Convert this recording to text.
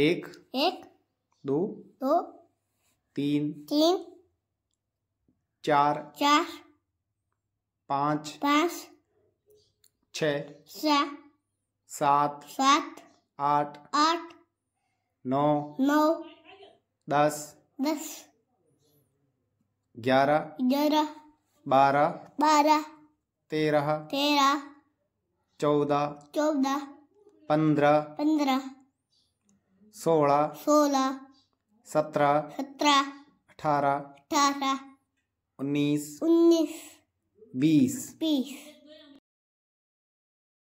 एक एक दो दो तीन तीन चार चार पाँच पांच छ सात सात आठ आठ नौ नौ दस दस ग्यारह ग्यारह बारह बारह तेरह तेरह चौदह चौदह पंद्रह पंद्रह सोलह सोलह सत्रह सत्रह अठारह अठारह उन्नीस उन्नीस बीस बीस